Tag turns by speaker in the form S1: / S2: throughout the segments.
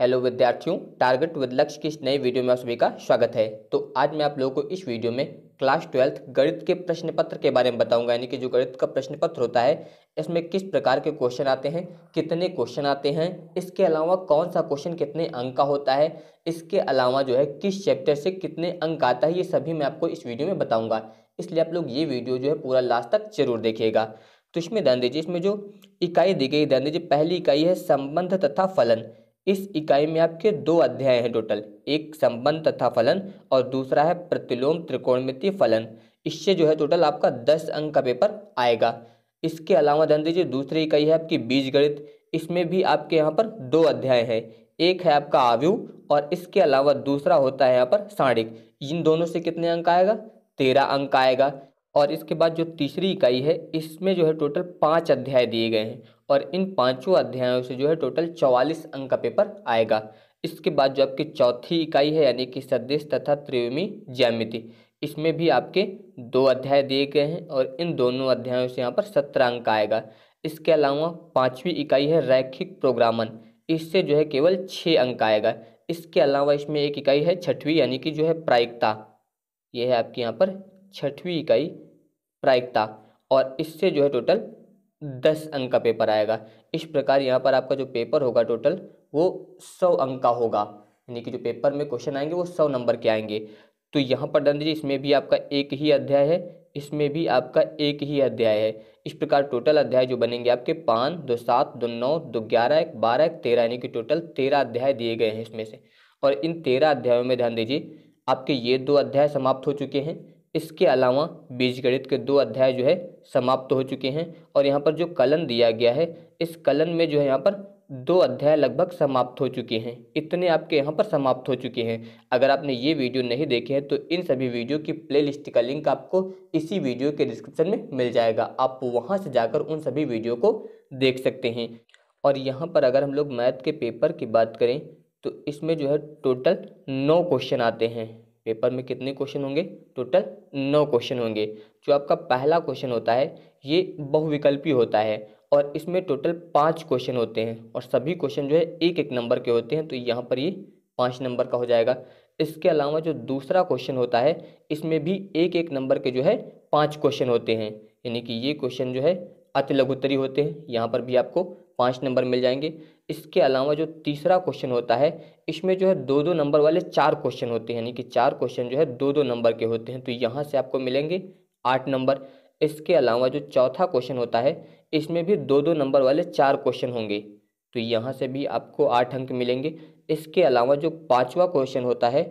S1: hello विद्यार्थियों target with लक्ष्य की इस नई वीडियो में आप सभी का स्वागत है तो आज मैं आप लोगों को इस वीडियो में क्लास ट्वेल्थ गणित के प्रश्न पत्र के बारे में बताऊंगा यानी कि जो गणित का प्रश्न पत्र होता है इसमें किस प्रकार के क्वेश्चन आते हैं कितने क्वेश्चन आते हैं इसके अलावा कौन सा क्वेश्चन कितने अंक का होता है इसके अलावा जो है किस चैप्टर से कितने अंक आता है ये सभी मैं आपको इस वीडियो में बताऊँगा इसलिए आप लोग ये वीडियो जो है पूरा लास्ट तक जरूर देखिएगा तो इसमें ध्यान दीजिए इसमें जो इकाई दी गई ध्यान दीजिए पहली इकाई है संबंध तथा फलन इस इकाई में आपके दो अध्याय हैं टोटल एक संबंध तथा फलन और दूसरा है प्रतिलोम त्रिकोणमिति फलन इससे जो है टोटल आपका दस अंक का पेपर आएगा इसके अलावा ध्यान दीजिए दूसरी इकाई है आपकी बीज गणित इसमें भी आपके यहाँ पर दो अध्याय हैं एक है आपका आवयु और इसके अलावा दूसरा होता है यहाँ पर साणिक इन दोनों से कितने अंक आएगा तेरह अंक आएगा और इसके बाद जो तीसरी इकाई है इसमें जो है टोटल पाँच अध्याय दिए गए हैं और इन पाँचों अध्यायों से जो है टोटल चौवालीस अंक का पेपर आएगा इसके बाद जो आपकी चौथी इकाई है यानी कि सदिश तथा त्रिवेमी ज्यामिति इसमें भी आपके दो अध्याय दिए गए हैं और इन दोनों अध्यायों से यहाँ पर सत्रह अंक आएगा इसके अलावा पाँचवीं इकाई है रैखिक प्रोग्रामन इससे जो है केवल छः अंक आएगा इसके अलावा इसमें एक इकाई है छठवीं यानी कि जो है प्रायिकता यह है आपकी यहाँ पर छठवीं इकाई प्रायिकता और इससे जो है टोटल दस अंक का पेपर आएगा इस प्रकार यहाँ पर आपका जो पेपर होगा टोटल वो सौ अंक का होगा यानी कि जो पेपर में क्वेश्चन आएंगे वो सौ नंबर के आएंगे तो यहाँ पर डन दीजिए इसमें भी आपका एक ही अध्याय है इसमें भी आपका एक ही अध्याय है इस प्रकार टोटल अध्याय जो बनेंगे आपके पाँच दो सात दो नौ दो ग्यारह एक बारह एक तेरह यानी कि टोटल तेरह अध्याय दिए गए हैं इसमें से और इन तेरह अध्यायों में ध्यान दीजिए आपके ये दो अध्याय समाप्त हो चुके हैं इसके अलावा बीजगणित के दो अध्याय जो है समाप्त हो चुके हैं और यहाँ पर जो कलन दिया गया है इस कलन में जो है यहाँ पर दो अध्याय लगभग समाप्त हो चुके हैं इतने आपके यहाँ पर समाप्त हो चुके हैं अगर आपने ये वीडियो नहीं देखे हैं तो इन सभी वीडियो की प्लेलिस्ट का लिंक आपको इसी वीडियो के डिस्क्रिप्शन में मिल जाएगा आप वहाँ से जाकर उन सभी वीडियो को देख सकते हैं और यहाँ पर अगर हम लोग मैथ के पेपर की बात करें तो इसमें जो है टोटल नौ क्वेश्चन आते हैं पेपर में कितने क्वेश्चन होंगे टोटल नौ क्वेश्चन होंगे जो आपका पहला क्वेश्चन होता है ये बहुविकल्पी होता है और इसमें टोटल पाँच क्वेश्चन होते हैं और सभी क्वेश्चन जो है एक एक नंबर के होते हैं तो यहाँ पर ये पाँच नंबर का हो जाएगा इसके अलावा जो दूसरा क्वेश्चन होता है इसमें भी एक एक नंबर के जो है पाँच क्वेश्चन होते हैं यानी कि ये क्वेश्चन जो है अति लघुत्तरी होते हैं यहाँ पर भी आपको पाँच नंबर मिल जाएंगे इसके अलावा जो तीसरा क्वेश्चन होता है इसमें जो है दो दो नंबर वाले चार क्वेश्चन होते हैं यानी कि चार क्वेश्चन जो है दो दो नंबर के होते हैं तो यहाँ से आपको मिलेंगे आठ नंबर इसके अलावा जो चौथा क्वेश्चन होता है इसमें भी दो दो नंबर वाले चार क्वेश्चन होंगे तो यहाँ से भी आपको आठ अंक मिलेंगे इसके अलावा जो पाँचवा क्वेश्चन होता है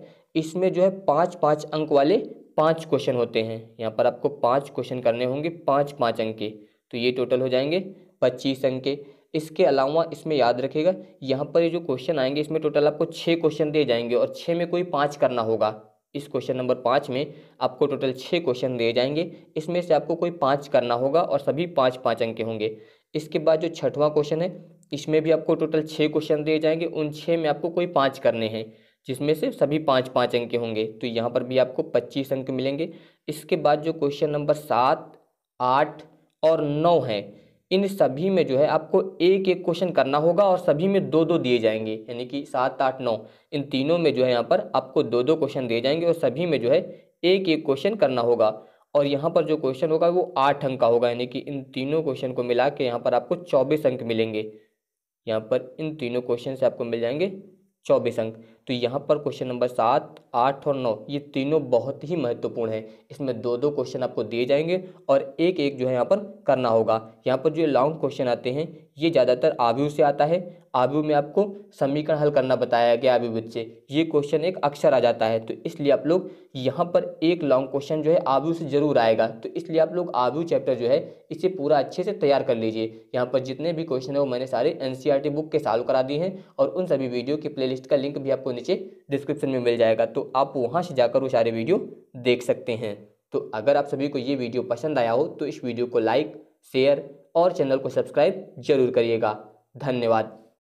S1: इसमें जो है पाँच पाँच अंक वाले पाँच क्वेश्चन होते हैं यहाँ पर आपको पाँच क्वेश्चन करने होंगे पाँच पाँच अंक के तो ये टोटल हो जाएंगे पच्चीस अंक के इसके अलावा इसमें याद रखेगा यहाँ पर ये जो क्वेश्चन आएंगे इसमें टोटल आपको छः क्वेश्चन दिए जाएंगे और छः में कोई पाँच करना होगा इस क्वेश्चन नंबर पाँच में आपको टोटल छः क्वेश्चन दिए जाएंगे इसमें से आपको कोई पाँच करना होगा और सभी पाँच पाँच अंक के होंगे इसके बाद जो छठवां क्वेश्चन है इसमें भी आपको टोटल छः क्वेश्चन दिए जाएंगे उन छः में आपको कोई पाँच करने हैं जिसमें से सभी पाँच पाँच अंक के होंगे तो यहाँ पर भी आपको पच्चीस अंक मिलेंगे इसके बाद जो क्वेश्चन नंबर सात आठ और नौ हैं इन सभी में जो है आपको एक एक क्वेश्चन करना होगा और सभी में दो दो दिए जाएंगे यानी कि सात आठ नौ इन तीनों में जो है यहाँ पर आपको दो दो क्वेश्चन दिए जाएंगे और सभी में जो है एक एक क्वेश्चन करना होगा और यहाँ पर जो क्वेश्चन होगा वो आठ अंक का होगा यानी कि इन तीनों क्वेश्चन को मिला के यहाँ पर आपको चौबीस अंक मिलेंगे यहाँ पर इन तीनों क्वेश्चन से आपको मिल जाएंगे चौबीस अंक तो यहाँ पर क्वेश्चन नंबर सात आठ और नौ ये तीनों बहुत ही महत्वपूर्ण है इसमें दो दो क्वेश्चन आपको दिए जाएंगे और एक एक जो है यहाँ पर करना होगा यहाँ पर जो लॉन्ग क्वेश्चन आते हैं ये ज़्यादातर आव्यू से आता है आव्यू में आपको समीकरण हल करना बताया गया आव्यू बच्चे ये क्वेश्चन एक अक्षर आ जाता है तो इसलिए आप लोग यहाँ पर एक लॉन्ग क्वेश्चन जो है आव्यू से जरूर आएगा तो इसलिए आप लोग आव्यू चैप्टर जो है इसे पूरा अच्छे से तैयार कर लीजिए यहाँ पर जितने भी क्वेश्चन है वो मैंने सारे एन बुक e के सॉल्व करा दिए हैं और उन सभी वीडियो की प्ले का लिंक भी आपको नीचे डिस्क्रिप्शन में मिल जाएगा तो आप वहाँ से जाकर वो सारे वीडियो देख सकते हैं तो अगर आप सभी को ये वीडियो पसंद आया हो तो इस वीडियो को लाइक शेयर और चैनल को सब्सक्राइब जरूर करिएगा धन्यवाद